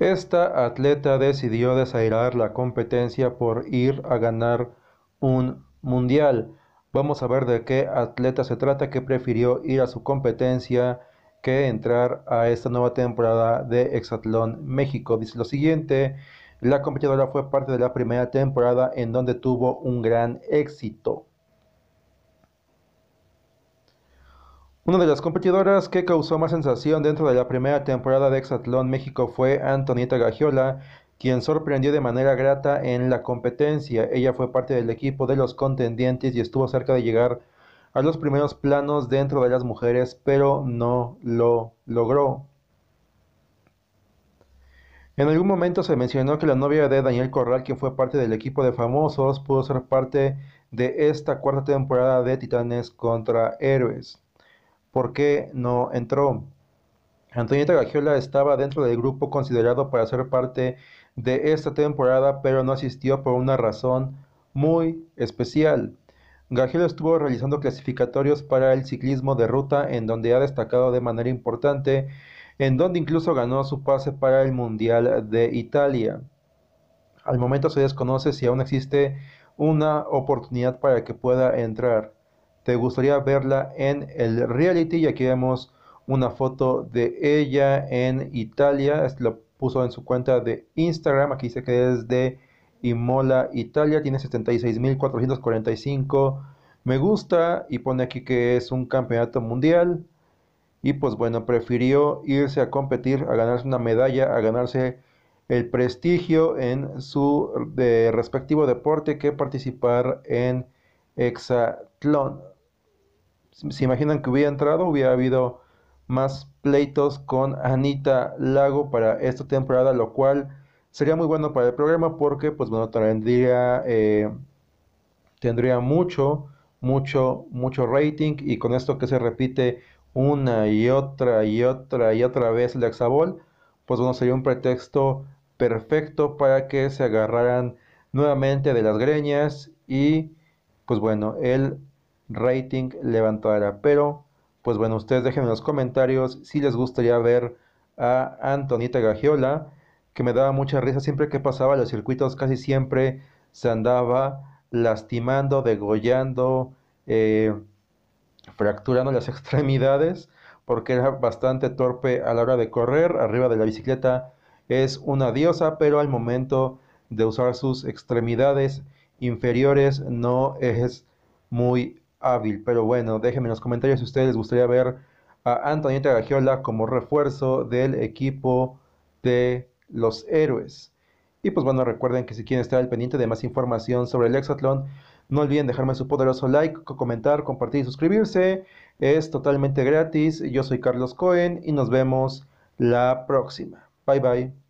Esta atleta decidió desairar la competencia por ir a ganar un mundial. Vamos a ver de qué atleta se trata que prefirió ir a su competencia que entrar a esta nueva temporada de Exatlón México. Dice lo siguiente, la competidora fue parte de la primera temporada en donde tuvo un gran éxito. Una de las competidoras que causó más sensación dentro de la primera temporada de Exatlón México fue Antonita Gagiola, quien sorprendió de manera grata en la competencia. Ella fue parte del equipo de los contendientes y estuvo cerca de llegar a los primeros planos dentro de las mujeres, pero no lo logró. En algún momento se mencionó que la novia de Daniel Corral, quien fue parte del equipo de famosos, pudo ser parte de esta cuarta temporada de Titanes contra Héroes por qué no entró. Antonieta Gagiola estaba dentro del grupo considerado para ser parte de esta temporada, pero no asistió por una razón muy especial. Gagiola estuvo realizando clasificatorios para el ciclismo de ruta, en donde ha destacado de manera importante, en donde incluso ganó su pase para el Mundial de Italia. Al momento se desconoce si aún existe una oportunidad para que pueda entrar te gustaría verla en el reality. Y aquí vemos una foto de ella en Italia. Lo puso en su cuenta de Instagram. Aquí dice que es de Imola, Italia. Tiene 76.445 me gusta. Y pone aquí que es un campeonato mundial. Y pues bueno, prefirió irse a competir, a ganarse una medalla, a ganarse el prestigio en su respectivo deporte que participar en hexatlón se imaginan que hubiera entrado, hubiera habido más pleitos con Anita Lago para esta temporada, lo cual sería muy bueno para el programa porque, pues bueno, tendría, eh, tendría mucho, mucho, mucho rating y con esto que se repite una y otra y otra y otra vez el Exabol, pues bueno, sería un pretexto perfecto para que se agarraran nuevamente de las greñas y pues bueno, el rating levantara. Pero, pues bueno, ustedes dejen en los comentarios si les gustaría ver a Antonita Gagiola, que me daba mucha risa siempre que pasaba los circuitos, casi siempre se andaba lastimando, degollando, eh, fracturando las extremidades, porque era bastante torpe a la hora de correr, arriba de la bicicleta es una diosa, pero al momento de usar sus extremidades inferiores no es muy hábil. Pero bueno, déjenme en los comentarios si a ustedes les gustaría ver a Antonieta Gagiola como refuerzo del equipo de los héroes. Y pues bueno, recuerden que si quieren estar al pendiente de más información sobre el Hexatlón, no olviden dejarme su poderoso like, comentar, compartir y suscribirse. Es totalmente gratis. Yo soy Carlos Cohen y nos vemos la próxima. Bye bye.